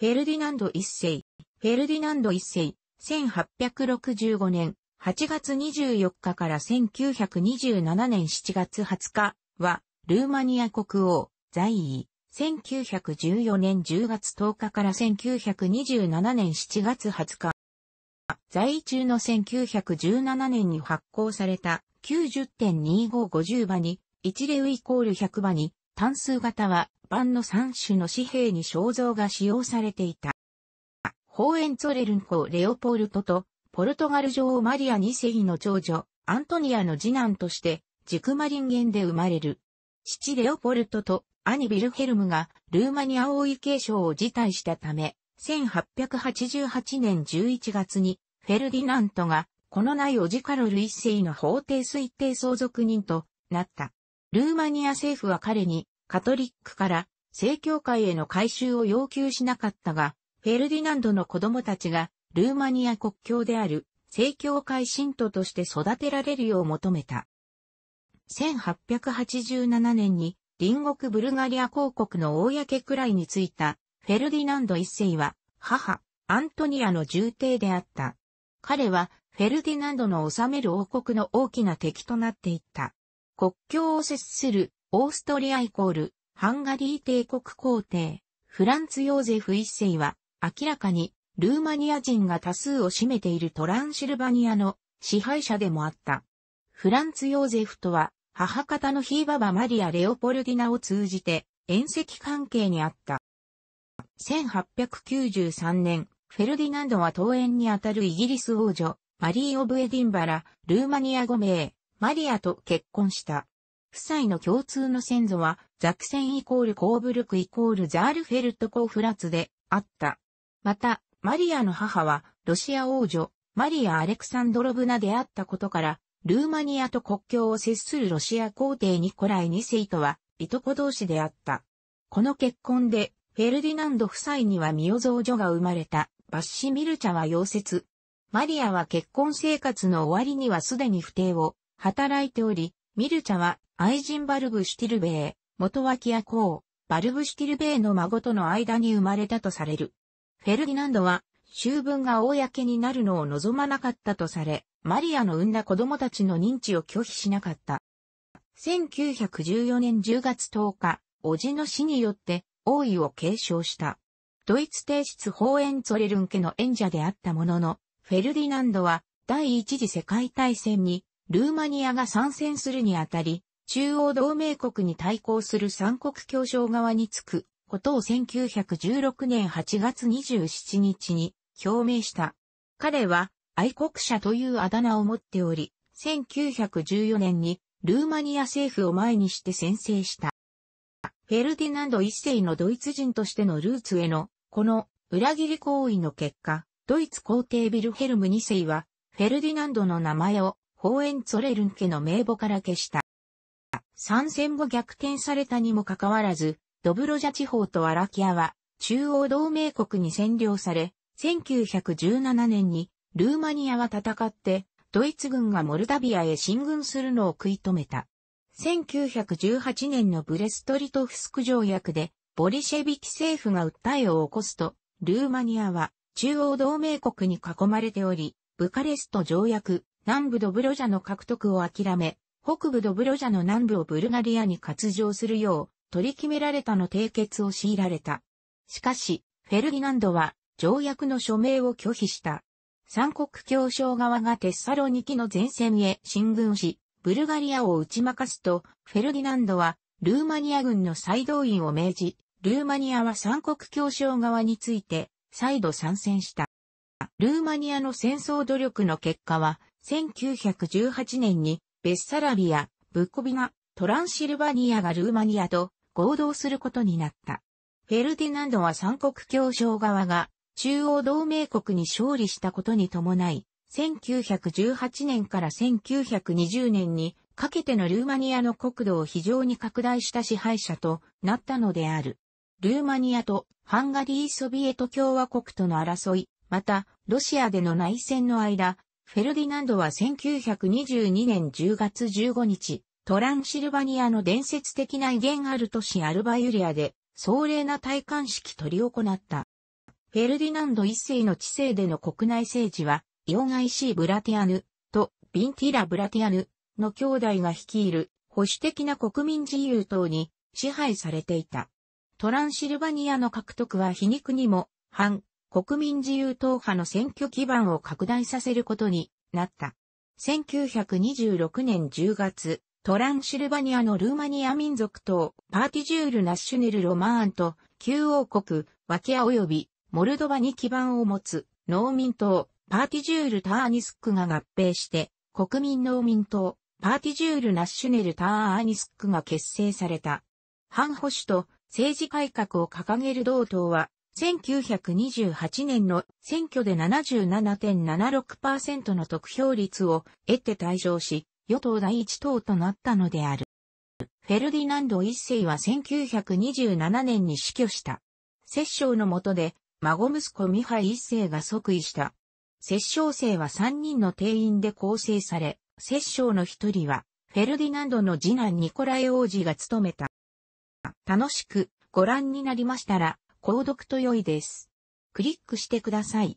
フェルディナンド一世。フェルディナンド一世、1865年8月24日から1927年7月20日は、ルーマニア国王、在位、1914年10月10日から1927年7月20日。在位中の1917年に発行された90.2550場に、一例イコール100場に、単数型は版の三種の紙幣に肖像が使用されていた。ホーエンツォレルン公レオポルトと、ポルトガル女王マリア2世の長女、アントニアの次男として、ジクマリンゲンで生まれる。父レオポルトと兄ビルヘルムがルーマニア王位継承を辞退したため、1888年11月にフェルディナントがこのないオジカロル一世の法廷推定相続人となった。ルーマニア政府は彼にカトリックから正教会への改修を要求しなかったが、フェルディナンドの子供たちがルーマニア国境である正教会信徒として育てられるよう求めた。1887年に隣国ブルガリア公国の公くらいについたフェルディナンド一世は母、アントニアの重帝であった。彼はフェルディナンドの治める王国の大きな敵となっていった。国境を接するオーストリアイコールハンガリー帝国皇帝フランツ・ヨーゼフ一世は明らかにルーマニア人が多数を占めているトランシルバニアの支配者でもあった。フランツ・ヨーゼフとは母方のヒーババマリア・レオポルディナを通じて遠赤関係にあった。1893年、フェルディナンドは登園にあたるイギリス王女、マリー・オブエディンバラ、ルーマニア5名、マリアと結婚した。夫妻の共通の先祖は、ザクセンイコールコーブルクイコールザールフェルトコーフラツであった。また、マリアの母は、ロシア王女、マリア・アレクサンドロブナであったことから、ルーマニアと国境を接するロシア皇帝ニコライ二世とは、いとこ同士であった。この結婚で、フェルディナンド夫妻にはミオゾー女が生まれた、バッシミルチャは溶接。マリアは結婚生活の終わりにはすでに不定を働いており、ミルチャはアイジンバルブ・シュティルベー、元脇屋公、バルブ・シュティルベーの孫との間に生まれたとされる。フェルディナンドは、修文が公になるのを望まなかったとされ、マリアの産んだ子供たちの認知を拒否しなかった。1914年10月10日、叔父の死によって王位を継承した。ドイツ帝室法ンツォレルン家の縁者であったものの、フェルディナンドは第一次世界大戦にルーマニアが参戦するにあたり、中央同盟国に対抗する三国協商側につくことを1916年8月27日に表明した。彼は愛国者というあだ名を持っており、1914年にルーマニア政府を前にして宣誓した。フェルディナンド一世のドイツ人としてのルーツへの、この裏切り行為の結果、ドイツ皇帝ビルヘルム二世は、フェルディナンドの名前をホーエンツォレルン家の名簿から消した。参戦後逆転されたにもかかわらず、ドブロジャ地方とアラキアは中央同盟国に占領され、1917年にルーマニアは戦って、ドイツ軍がモルダビアへ進軍するのを食い止めた。1918年のブレストリトフスク条約で、ボリシェビキ政府が訴えを起こすと、ルーマニアは中央同盟国に囲まれており、ブカレスト条約、南部ドブロジャの獲得を諦め、北部ドブロジャの南部をブルガリアに割譲するよう、取り決められたの締結を強いられた。しかし、フェルディナンドは、条約の署名を拒否した。三国協商側がテッサロニキの前線へ進軍し、ブルガリアを打ち負かすと、フェルディナンドは、ルーマニア軍の再動員を命じ、ルーマニアは三国協商側について、再度参戦した。ルーマニアの戦争努力の結果は、1918年にベッサラビア、ブコビナ、トランシルバニアがルーマニアと合同することになった。フェルディナンドは三国協商側が中央同盟国に勝利したことに伴い、1918年から1920年にかけてのルーマニアの国土を非常に拡大した支配者となったのである。ルーマニアとハンガリー・ソビエト共和国との争い、またロシアでの内戦の間、フェルディナンドは1922年10月15日、トランシルバニアの伝説的な威厳ある都市アルバユリアで、壮麗な戴冠式取り行った。フェルディナンド一世の治世での国内政治は、イオン・アイシー・ブラティアヌとビンティラ・ブラティアヌの兄弟が率いる保守的な国民自由党に支配されていた。トランシルバニアの獲得は皮肉にも反国民自由党派の選挙基盤を拡大させることになった。1926年10月、トランシルバニアのルーマニア民族党、パーティジュール・ナッシュネル・ロマーンと、旧王国、ワキア及び、モルドバに基盤を持つ、農民党、パーティジュール・ターニスクが合併して、国民農民党、パーティジュール・ナッシュネル・ターニスクが結成された。反保守と政治改革を掲げる同党は、1928年の選挙で77.76%の得票率を得て退場し、与党第一党となったのである。フェルディナンド一世は1927年に死去した。摂政の下で、孫息子ミハイ一世が即位した。摂政生は3人の定員で構成され、摂政の一人は、フェルディナンドの次男ニコライ王子が務めた。楽しくご覧になりましたら、購読と良いです。クリックしてください。